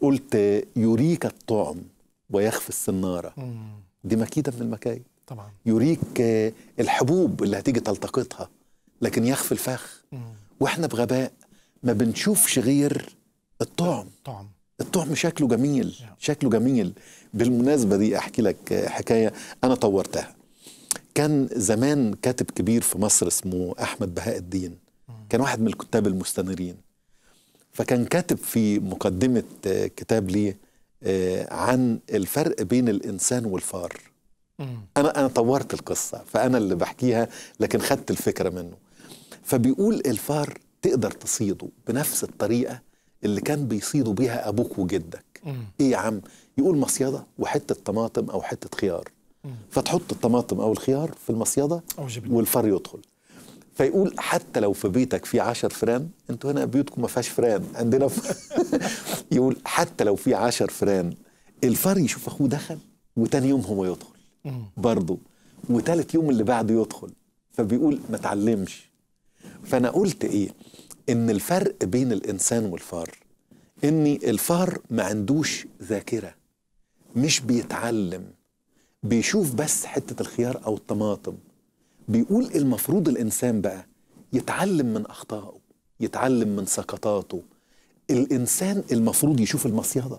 قلت يريك الطعم ويخفي السنارة دي مكيدة من المكايد طبعا يريك آه، الحبوب اللي هتيجي تلتقطها لكن يخفي الفخ واحنا بغباء ما بنشوفش غير الطعم الطعم الطعم شكله جميل شكله جميل بالمناسبة دي أحكي لك حكاية أنا طورتها كان زمان كاتب كبير في مصر اسمه أحمد بهاء الدين كان واحد من الكتاب المستنيرين فكان كاتب في مقدمة آه، كتاب ليه آه، عن الفرق بين الإنسان والفار أنا أنا طورت القصة فأنا اللي بحكيها لكن خدت الفكرة منه فبيقول الفار تقدر تصيده بنفس الطريقة اللي كان بيصيدوا بيها أبوك وجدك إيه يا عم يقول مصيدة وحتة طماطم أو حتة خيار فتحط الطماطم أو الخيار في المصيدة والفار يدخل فيقول حتى لو في بيتك في 10 فران انتوا هنا بيوتكم ما فيهاش فران عندنا ف... يقول حتى لو في 10 فران الفار يشوف اخوه دخل وتاني يوم هو يدخل برضه وتالت يوم اللي بعده يدخل فبيقول ما تعلمش فانا قلت ايه ان الفرق بين الانسان والفار ان الفار ما عندوش ذاكره مش بيتعلم بيشوف بس حته الخيار او الطماطم بيقول المفروض الإنسان بقى يتعلم من أخطائه يتعلم من سقطاته الإنسان المفروض يشوف المصيدة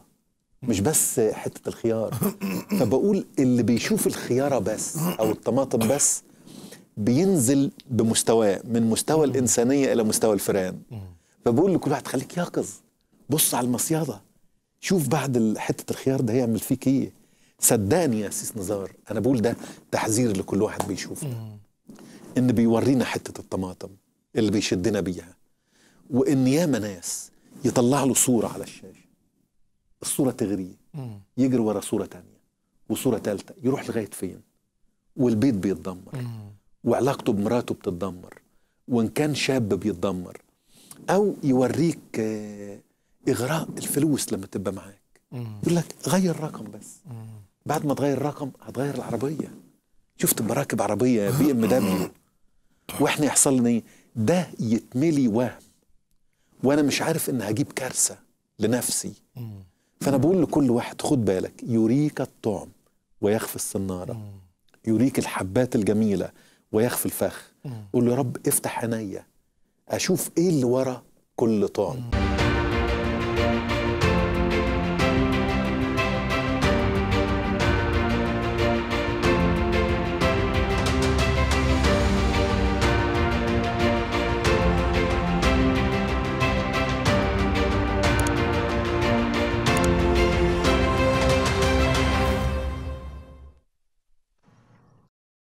مش بس حتة الخيار فبقول اللي بيشوف الخيارة بس أو الطماطم بس بينزل بمستواه من مستوى الإنسانية إلى مستوى الفئران فبقول لكل واحد خليك يقظ بص على المصيادة شوف بعد حتة الخيار ده هيعمل فيك إيه صدقني يا سيس نزار أنا بقول ده تحذير لكل واحد بيشوفه إن بيورينا حتة الطماطم اللي بيشدنا بيها وإن ياما ناس يطلع له صورة على الشاشة الصورة تغريه يجري ورا صورة تانية وصورة تالتة يروح لغاية فين والبيت بيتدمر وعلاقته بمراته بتتدمر وإن كان شاب بيتدمر أو يوريك آه، إغراء الفلوس لما تبقى معاك يقول لك غير رقم بس بعد ما تغير رقم هتغير العربية شفت براكب عربية بي ام دبليو طيب. واحنا يحصل لنا ايه ده يتملي وهم وانا مش عارف ان هجيب كارثه لنفسي فانا بقول لكل واحد خد بالك يريك الطعم ويخفي الصناره يريك الحبات الجميله ويخفي الفخ قول يا رب افتح عينيا اشوف ايه اللي ورا كل طعم